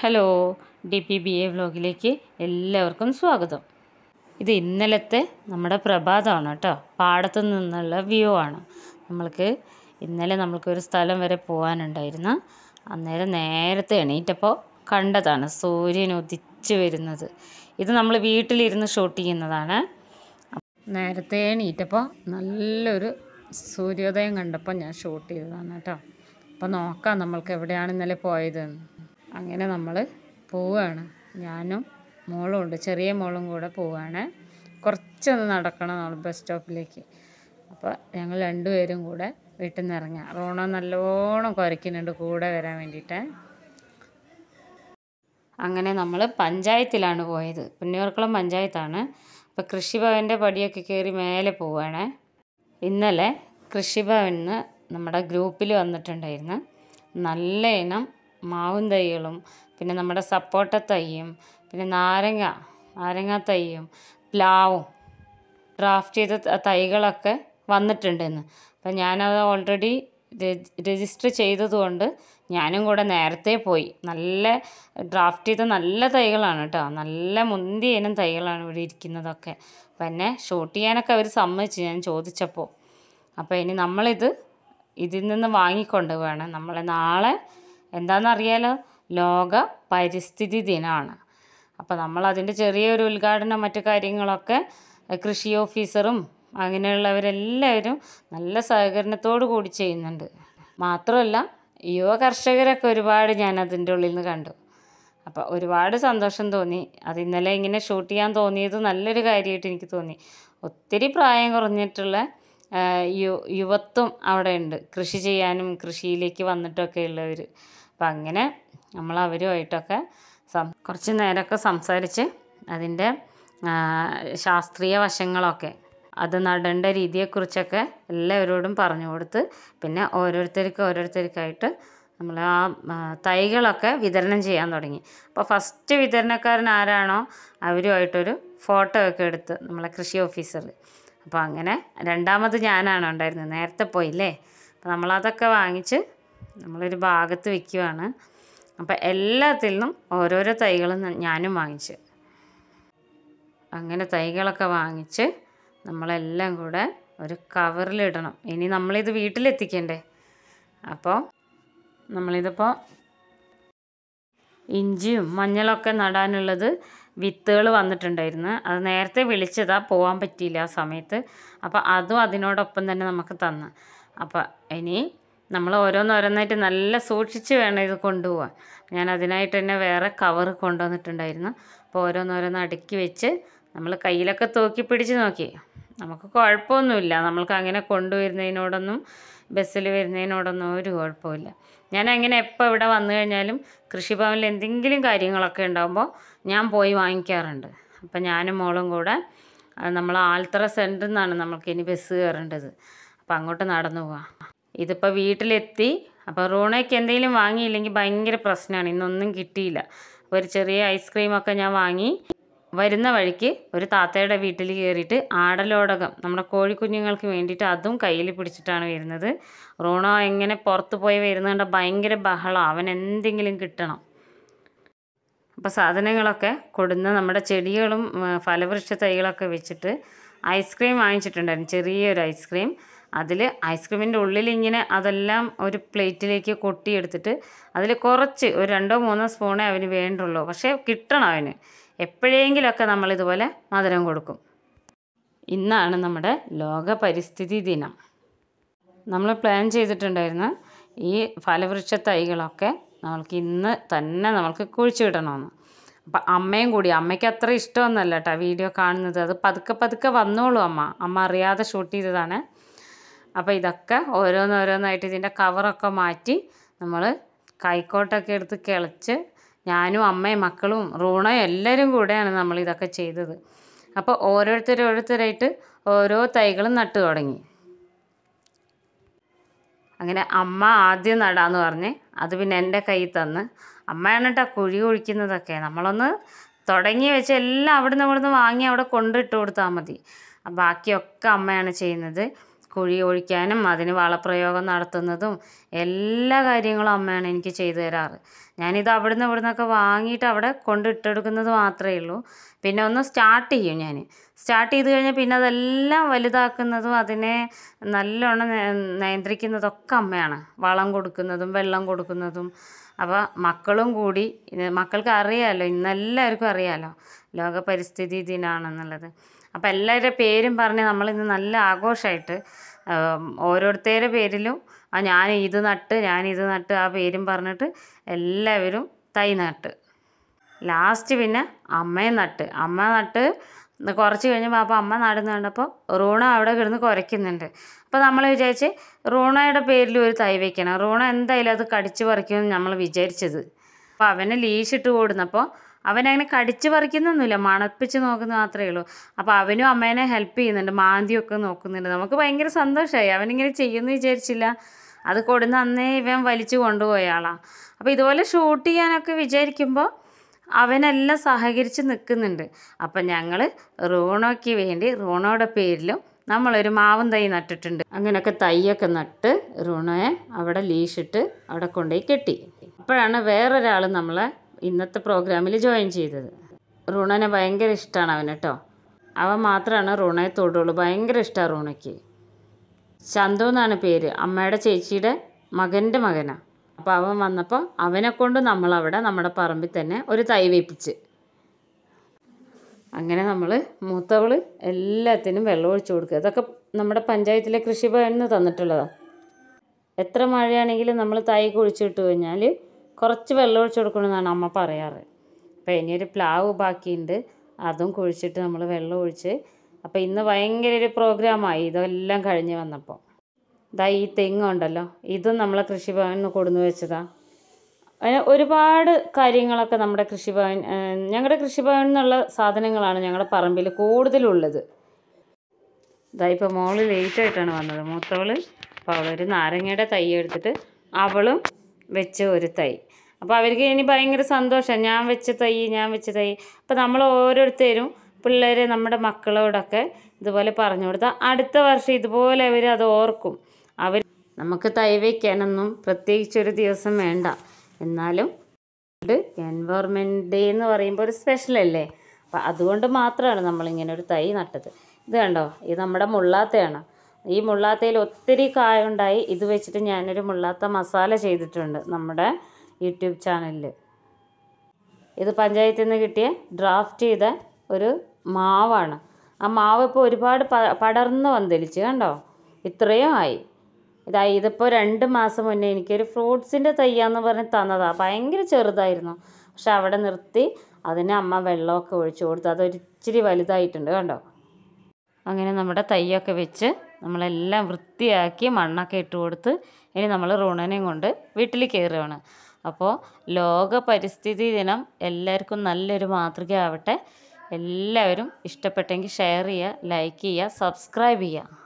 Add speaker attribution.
Speaker 1: hello D P B A വ്ലോഗിലേക്ക് എല്ലാവർക്കും സ്വാഗതം ഇത് ഇന്നലത്തെ നമ്മുടെ പ്രഭാതമാണ് കേട്ടോ പാടത്തു നിന്നുള്ള വ്യൂ ആണ് നമ്മൾക്ക് ഇന്നലെ നമ്മൾക്കൊരു സ്ഥലം വരെ പോകാനുണ്ടായിരുന്നു അന്നേരം നേരത്തെ എണീറ്റപ്പോൾ കണ്ടതാണ് സൂര്യൻ ഉദിച്ചു വരുന്നത് ഇത് നമ്മൾ വീട്ടിലിരുന്ന് ഷൂട്ട് ചെയ്യുന്നതാണ് നേരത്തെ എണീറ്റപ്പോൾ നല്ലൊരു സൂര്യോദയം കണ്ടപ്പോൾ ഞാൻ ഷൂട്ട് ചെയ്തതാണ് കേട്ടോ അപ്പോൾ നോക്കാം നമ്മൾക്ക് എവിടെയാണ് ഇന്നലെ പോയതെന്ന് അങ്ങനെ നമ്മൾ പോവുകയാണ് ഞാനും മോളും ഉണ്ട് ചെറിയ മോളും കൂടെ പോവുകയാണ് കുറച്ചൊന്ന് നടക്കണം നമ്മൾ ബസ് സ്റ്റോപ്പിലേക്ക് അപ്പോൾ ഞങ്ങൾ രണ്ടുപേരും കൂടെ വീട്ടിൽ നിന്ന് ഇറങ്ങുക റോണ നല്ലോണം കുരയ്ക്കുന്നുണ്ട് കൂടെ വരാൻ വേണ്ടിയിട്ട് അങ്ങനെ നമ്മൾ പഞ്ചായത്തിലാണ് പോയത് പുന്നയൂർക്കുളം പഞ്ചായത്താണ് അപ്പോൾ കൃഷിഭവൻ്റെ പടിയൊക്കെ കയറി മേലെ പോവുകയാണ് ഇന്നലെ കൃഷിഭവനിൽ നിന്ന് നമ്മുടെ ഗ്രൂപ്പിൽ വന്നിട്ടുണ്ടായിരുന്നു നല്ല ഇനം മാവും തൈകളും പിന്നെ നമ്മുടെ സപ്പോട്ട തൈയും പിന്നെ നാരങ്ങ നാരങ്ങ തൈയും പ്ലാവും ഡ്രാഫ്റ്റ് ചെയ്ത തൈകളൊക്കെ വന്നിട്ടുണ്ട് ഇന്ന് അപ്പം ഞാനത് ഓൾറെഡി രജിസ്റ്റർ ചെയ്തതുകൊണ്ട് ഞാനും കൂടെ നേരത്തെ പോയി നല്ല ഡ്രാഫ്റ്റ് ചെയ്ത നല്ല തൈകളാണ് കേട്ടോ നല്ല മുന്തിയ ഇനം തൈകളാണ് ഇവിടെ ഇരിക്കുന്നതൊക്കെ അപ്പം എന്നെ ഷൂട്ട് ചെയ്യാനൊക്കെ അവർ സമ്മതിച്ചു ഞാൻ ചോദിച്ചപ്പോൾ അപ്പോൾ ഇനി നമ്മളിത് ഇതിൽ നിന്ന് വാങ്ങിക്കൊണ്ട് വേണം നമ്മളെ നാളെ എന്താണെന്നറിയാലോ ലോക പരിസ്ഥിതി ദിനമാണ് അപ്പോൾ നമ്മൾ അതിൻ്റെ ചെറിയൊരു ഉദ്ഘാടനം മറ്റു കാര്യങ്ങളൊക്കെ കൃഷി ഓഫീസറും അങ്ങനെയുള്ളവരെല്ലാവരും നല്ല സഹകരണത്തോടു കൂടി ചെയ്യുന്നുണ്ട് മാത്രമല്ല യുവ കർഷകരൊക്കെ ഒരുപാട് ഞാൻ അതിൻ്റെ ഉള്ളിൽ നിന്ന് കണ്ടു അപ്പോൾ ഒരുപാട് സന്തോഷം തോന്നി അത് ഇന്നലെ ഇങ്ങനെ ഷൂട്ട് ചെയ്യാൻ തോന്നിയത് നല്ലൊരു കാര്യമായിട്ട് എനിക്ക് തോന്നി ഒത്തിരി പ്രായം കുറഞ്ഞിട്ടുള്ള യു യുവത്വം അവിടെ ഉണ്ട് കൃഷി ചെയ്യാനും കൃഷിയിലേക്ക് വന്നിട്ടൊക്കെ ഉള്ളവർ അപ്പം അങ്ങനെ നമ്മൾ അവരുമായിട്ടൊക്കെ സം കുറച്ച് നേരമൊക്കെ സംസാരിച്ച് അതിൻ്റെ ശാസ്ത്രീയ വശങ്ങളൊക്കെ അത് നടേണ്ട രീതിയെക്കുറിച്ചൊക്കെ എല്ലാവരോടും പറഞ്ഞു കൊടുത്ത് പിന്നെ ഓരോരുത്തർക്ക് ഓരോരുത്തർക്കായിട്ട് നമ്മൾ ആ തൈകളൊക്കെ വിതരണം ചെയ്യാൻ തുടങ്ങി അപ്പോൾ ഫസ്റ്റ് വിതരണക്കാരൻ ആരാണോ അവരുമായിട്ടൊരു ഫോട്ടോ ഒക്കെ എടുത്ത് നമ്മളെ കൃഷി ഓഫീസർ അപ്പോൾ അങ്ങനെ രണ്ടാമത് ഞാനാണ് ഉണ്ടായിരുന്നത് നേരത്തെ പോയില്ലേ അപ്പോൾ നമ്മളതൊക്കെ വാങ്ങിച്ച് നമ്മളൊരു ഭാഗത്ത് വെക്കുവാണ് അപ്പോൾ എല്ലാത്തിൽ നിന്നും ഓരോരോ തൈകളും ഞാനും വാങ്ങിച്ച് അങ്ങനെ തൈകളൊക്കെ വാങ്ങിച്ച് നമ്മളെല്ലാം കൂടെ ഒരു കവറിലിടണം ഇനി നമ്മളിത് വീട്ടിലെത്തിക്കണ്ടേ അപ്പോൾ നമ്മളിതിപ്പോൾ ഇഞ്ചിയും മഞ്ഞളൊക്കെ നടാനുള്ളത് വിത്തുകൾ വന്നിട്ടുണ്ടായിരുന്നു അത് നേരത്തെ വിളിച്ചതാ പോകാൻ പറ്റിയില്ല ആ സമയത്ത് അപ്പോൾ അതും അതിനോടൊപ്പം തന്നെ നമുക്ക് തന്ന് അപ്പോൾ ഇനി നമ്മൾ ഓരോന്നോരോന്നായിട്ട് നല്ല സൂക്ഷിച്ച് വേണം ഇത് കൊണ്ടുപോകാൻ ഞാൻ അതിനായിട്ട് തന്നെ വേറെ കവർ കൊണ്ടുവന്നിട്ടുണ്ടായിരുന്നു അപ്പോൾ ഓരോന്നോരോന്ന് അടുക്കി വെച്ച് നമ്മൾ കയ്യിലൊക്കെ തൂക്കി പിടിച്ച് നോക്കി നമുക്ക് കുഴപ്പമൊന്നുമില്ല നമ്മൾക്ക് അങ്ങനെ കൊണ്ടുവരുന്നതിനോടൊന്നും ബസ്സിൽ വരുന്നതിനോടൊന്നും ഒരു കുഴപ്പമില്ല ഞാൻ അങ്ങനെ എപ്പോൾ ഇവിടെ വന്നു കഴിഞ്ഞാലും കൃഷിഭവനിൽ എന്തെങ്കിലും കാര്യങ്ങളൊക്കെ ഉണ്ടാകുമ്പോൾ ഞാൻ പോയി വാങ്ങിക്കാറുണ്ട് അപ്പം ഞാനും മോളും കൂടെ നമ്മൾ ആൽത്തറ സെൻറ്ററിൽ നിന്നാണ് നമ്മൾക്ക് ഇനി ബസ് കയറേണ്ടത് അപ്പം അങ്ങോട്ട് നടന്നു പോവാം ഇതിപ്പോൾ വീട്ടിലെത്തി അപ്പോൾ റോണയ്ക്ക് എന്തെങ്കിലും വാങ്ങിയില്ലെങ്കിൽ ഭയങ്കര പ്രശ്നമാണ് ഇന്നൊന്നും കിട്ടിയില്ല അപ്പോൾ ഒരു ചെറിയ ഐസ്ക്രീമൊക്കെ ഞാൻ വാങ്ങി വരുന്ന വഴിക്ക് ഒരു താത്തയുടെ വീട്ടിൽ കയറിയിട്ട് ആടലോടകം നമ്മുടെ കോഴിക്കുഞ്ഞുങ്ങൾക്ക് വേണ്ടിയിട്ട് അതും കയ്യിൽ പിടിച്ചിട്ടാണ് വരുന്നത് റോണ എങ്ങനെ പുറത്ത് പോയി വരുന്നതുകൊണ്ട് ഭയങ്കര ബഹളമാണ് അവൻ എന്തെങ്കിലും കിട്ടണം അപ്പോൾ സാധനങ്ങളൊക്കെ കൊടുന്ന് നമ്മുടെ ചെടികളും ഫലവൃക്ഷ തൈകളൊക്കെ വെച്ചിട്ട് ഐസ്ക്രീം വാങ്ങിച്ചിട്ടുണ്ടായിരുന്നു ചെറിയൊരു ഐസ്ക്രീം അതിൽ ഐസ്ക്രീമിൻ്റെ ഉള്ളിൽ ഇങ്ങനെ അതെല്ലാം ഒരു പ്ലേറ്റിലേക്ക് കൊട്ടിയെടുത്തിട്ട് അതിൽ കുറച്ച് ഒരു രണ്ടോ മൂന്നോ സ്പൂണേ അവന് വേണ്ടുള്ളൂ പക്ഷേ കിട്ടണം അവന് എപ്പോഴെങ്കിലൊക്കെ നമ്മളിതുപോലെ മധുരം കൊടുക്കും ഇന്നാണ് നമ്മുടെ ലോക പരിസ്ഥിതി ദിനം നമ്മൾ പ്ലാൻ ചെയ്തിട്ടുണ്ടായിരുന്ന ഈ ഫലവൃക്ഷ തൈകളൊക്കെ നമ്മൾക്ക് ഇന്ന് തന്നെ നമ്മൾക്ക് കുഴിച്ചു കിട്ടണമെന്ന് അപ്പം അമ്മയും കൂടി അമ്മയ്ക്ക് അത്ര ഇഷ്ടമൊന്നുമല്ല കേട്ടോ വീഡിയോ കാണുന്നത് അത് പതുക്കെ പതുക്കെ വന്നോളൂ അമ്മ അമ്മ അറിയാതെ ഷൂട്ട് ചെയ്തതാണ് അപ്പോൾ ഇതൊക്കെ ഓരോന്നോരോന്നായിട്ട് ഇതിൻ്റെ കവറൊക്കെ മാറ്റി നമ്മൾ കൈക്കോട്ടൊക്കെ എടുത്ത് കിളച്ച് ഞാനും അമ്മയും മക്കളും റൂണയും എല്ലാവരും കൂടെയാണ് നമ്മൾ ഇതൊക്കെ ചെയ്തത് അപ്പോൾ ഓരോരുത്തർ ഓരോരുത്തരായിട്ട് ഓരോ തൈകളും നട്ടു തുടങ്ങി അങ്ങനെ അമ്മ ആദ്യം നടാന്ന് പറഞ്ഞ് അത് പിന്നെ എൻ്റെ കയ്യിൽ തന്ന് അമ്മയാണ് കേട്ടോ കുഴി കുഴിക്കുന്നതൊക്കെ നമ്മളൊന്ന് തുടങ്ങി വെച്ച് എല്ലാം അവിടുന്ന് ഇവിടുന്ന് വാങ്ങി അവിടെ കൊണ്ടിട്ട് കൊടുത്താൽ മതി ബാക്കിയൊക്കെ അമ്മയാണ് ചെയ്യുന്നത് കുഴി ഒഴിക്കാനും അതിന് വളപ്രയോഗം നടത്തുന്നതും എല്ലാ കാര്യങ്ങളും അമ്മയാണ് എനിക്ക് ചെയ്തു തരാറ് ഞാനിത് അവിടുന്ന് ഇവിടുന്നൊക്കെ വാങ്ങിയിട്ട് അവിടെ കൊണ്ട് ഇട്ടെടുക്കുന്നത് മാത്രമേ ഉള്ളൂ പിന്നെ ഒന്ന് സ്റ്റാർട്ട് ചെയ്യും ഞാൻ സ്റ്റാർട്ട് ചെയ്ത് കഴിഞ്ഞാൽ പിന്നെ അതെല്ലാം വലുതാക്കുന്നതും അതിനെ നല്ലോണം നിയന്ത്രിക്കുന്നതൊക്കെ അമ്മയാണ് വളം കൊടുക്കുന്നതും വെള്ളം കൊടുക്കുന്നതും അപ്പോൾ മക്കളും കൂടി മക്കൾക്ക് അറിയാമല്ലോ ഇന്നെല്ലാവർക്കും അറിയാമല്ലോ ലോക പരിസ്ഥിതി ദിനമാണെന്നുള്ളത് അപ്പോൾ എല്ലാവരുടെ പേരും പറഞ്ഞ് നമ്മളിന്ന് നല്ല ആഘോഷമായിട്ട് ഓരോരുത്തരുടെ പേരിലും ആ ഞാൻ ഇത് നട്ട് ഞാൻ ഇത് നട്ട് ആ പേരും പറഞ്ഞിട്ട് എല്ലാവരും തൈ നട്ട് ലാസ്റ്റ് പിന്നെ അമ്മയെ നട്ട് അമ്മ നട്ട് കുറച്ച് കഴിഞ്ഞപ്പോൾ അപ്പോൾ അമ്മ നടന്നു കണ്ടപ്പോൾ റൂണ അവിടെ കിടന്ന് കുറയ്ക്കുന്നുണ്ട് അപ്പോൾ നമ്മൾ വിചാരിച്ച് റൂണയുടെ പേരിൽ ഒരു തൈ വയ്ക്കണം റൂണ എന്തായാലും അത് കടിച്ചു പറിക്കുമെന്ന് നമ്മൾ വിചാരിച്ചത് അപ്പോൾ അവന് ലീഷിട്ട് കൂടുന്നപ്പോൾ അവനങ്ങനെ കടിച്ച് പറിക്കുന്നൊന്നുമില്ല മണപ്പിച്ച് നോക്കുന്ന മാത്രമേ ഉള്ളൂ അപ്പോൾ അവനും അമ്മേനെ ഹെൽപ്പ് ചെയ്യുന്നുണ്ട് മാന്തിയൊക്കെ നോക്കുന്നുണ്ട് നമുക്ക് ഭയങ്കര സന്തോഷമായി അവനിങ്ങനെ ചെയ്യുമെന്ന് വിചാരിച്ചില്ല അത് കൊടുന്ന് അന്നേ ഇവൻ വലിച്ചു കൊണ്ടുപോയ ആളാണ് അപ്പോൾ ഇതുപോലെ ഷൂട്ട് ചെയ്യാനൊക്കെ വിചാരിക്കുമ്പോൾ അവനെല്ലാം സഹകരിച്ച് നിൽക്കുന്നുണ്ട് അപ്പം ഞങ്ങൾ റൂണോയ്ക്ക് വേണ്ടി റൂണോയുടെ പേരിലും നമ്മളൊരു മാവും തൈ നട്ടിട്ടുണ്ട് അങ്ങനെയൊക്കെ തൈയൊക്കെ നട്ട് റൂണോയെ അവിടെ ലീഷിട്ട് അവിടെ കൊണ്ടുപോയി കെട്ടി അപ്പോഴാണ് വേറൊരാൾ നമ്മളെ ഇന്നത്തെ പ്രോഗ്രാമിൽ ജോയിൻ ചെയ്തത് റൂണനെ ഭയങ്കര ഇഷ്ടമാണ് അവന് കേട്ടോ അവൻ മാത്രമാണ് റുണയെ തൊടുള്ളൂ ഭയങ്കര ഇഷ്ടമാണ് റുണയ്ക്ക് ചന്തു എന്നാണ് പേര് അമ്മയുടെ ചേച്ചിയുടെ മകൻ്റെ മകനാണ് അപ്പോൾ അവൻ വന്നപ്പോൾ അവനെ കൊണ്ട് നമ്മളവിടെ നമ്മുടെ പറമ്പിൽ തന്നെ ഒരു തൈ വേപ്പിച്ച് അങ്ങനെ നമ്മൾ മൂത്തവൾ എല്ലാത്തിനും വെള്ളം ഒഴിച്ചു കൊടുക്കുക അതൊക്കെ നമ്മുടെ പഞ്ചായത്തിലെ കൃഷിഭവനിൽ നിന്ന് തന്നിട്ടുള്ളതാണ് എത്ര മഴയാണെങ്കിലും നമ്മൾ തൈ കുഴിച്ചിട്ട് കഴിഞ്ഞാൽ കുറച്ച് വെള്ളം ഒഴിച്ച് കൊടുക്കണമെന്നാണ് അമ്മ പറയാറ് അപ്പോൾ ഇനിയൊരു പ്ലാവ് ബാക്കിയുണ്ട് അതും കുഴിച്ചിട്ട് നമ്മൾ വെള്ളം ഒഴിച്ച് അപ്പോൾ ഇന്ന് ഭയങ്കര ഒരു പ്രോഗ്രാമായി ഇതെല്ലാം കഴിഞ്ഞ് വന്നപ്പോൾ ഇതാ ഈ തെങ്ങുണ്ടല്ലോ ഇതും നമ്മളെ കൃഷിഭവനിൽ കൊടുന്നു വെച്ചതാണ് ഒരുപാട് കാര്യങ്ങളൊക്കെ നമ്മുടെ കൃഷിഭവൻ ഞങ്ങളുടെ കൃഷിഭവനിൽ നിന്നുള്ള സാധനങ്ങളാണ് ഞങ്ങളുടെ പറമ്പിൽ കൂടുതലുള്ളത് ഇതാ ഇപ്പോൾ മോള് ലേറ്റായിട്ടാണ് വന്നത് മൂത്തവൾ അപ്പോൾ അവളൊരു നാരങ്ങയുടെ തൈ എടുത്തിട്ട് അവളും വെച്ച ഒരു തൈ അപ്പോൾ അവർക്ക് ഇനി ഭയങ്കര സന്തോഷം ഞാൻ വെച്ച തൈ ഞാൻ വെച്ച തൈ അപ്പോൾ നമ്മൾ ഓരോരുത്തരും പിള്ളേരെ നമ്മുടെ മക്കളോടൊക്കെ ഇതുപോലെ പറഞ്ഞു കൊടുത്താൽ അടുത്ത വർഷം ഇതുപോലെ അവർ അത് ഓർക്കും അവർ നമുക്ക് തൈ വയ്ക്കാനൊന്നും പ്രത്യേകിച്ചൊരു ദിവസം വേണ്ട എന്നാലും എൻവയറമെൻറ്റ് ഡേ എന്ന് പറയുമ്പോൾ ഒരു സ്പെഷ്യൽ അല്ലേ അപ്പം അതുകൊണ്ട് മാത്രമാണ് നമ്മളിങ്ങനെ ഒരു തൈ നട്ടത് ഇത് കണ്ടോ ഇത് നമ്മുടെ മുള്ളാത്തയാണ് ഈ മുള്ളാത്തയിൽ ഒത്തിരി കായ ഉണ്ടായി ഇത് വെച്ചിട്ട് ഞാനൊരു മുള്ളാത്ത മസാല ചെയ്തിട്ടുണ്ട് നമ്മുടെ യൂട്യൂബ് ചാനലിൽ ഇത് പഞ്ചായത്തിൽ നിന്ന് കിട്ടിയ ഡ്രാഫ്റ്റ് ചെയ്ത ഒരു മാവാണ് ആ മാവ് ഇപ്പോൾ ഒരുപാട് പടർന്ന് വന്നിരിച്ച് കണ്ടോ ഇത്രയും ആയി ഇതായി ഇതിപ്പോൾ രണ്ട് മാസം മുന്നേ എനിക്കൊരു ഫ്രൂട്ട്സിൻ്റെ തയ്യാന്ന് പറഞ്ഞ് തന്നതാണ് ഭയങ്കര ചെറുതായിരുന്നു പക്ഷെ അവിടെ നിർത്തി അതിന് അമ്മ വെള്ളമൊക്കെ ഒഴിച്ചു കൊടുത്തു അതൊരിച്ചിരി വലുതായിട്ടുണ്ട് കണ്ടോ അങ്ങനെ നമ്മുടെ തൈയൊക്കെ വെച്ച് നമ്മളെല്ലാം വൃത്തിയാക്കി മണ്ണൊക്കെ ഇട്ട് കൊടുത്ത് ഇനി നമ്മൾ റുണനെയും കൊണ്ട് വീട്ടിൽ കയറുകയാണ് അപ്പോൾ ലോക പരിസ്ഥിതി ദിനം എല്ലാവർക്കും നല്ലൊരു മാതൃകയാവട്ടെ എല്ലാവരും ഇഷ്ടപ്പെട്ടെങ്കിൽ ഷെയർ ചെയ്യുക ലൈക്ക് ചെയ്യുക സബ്സ്ക്രൈബ് ചെയ്യുക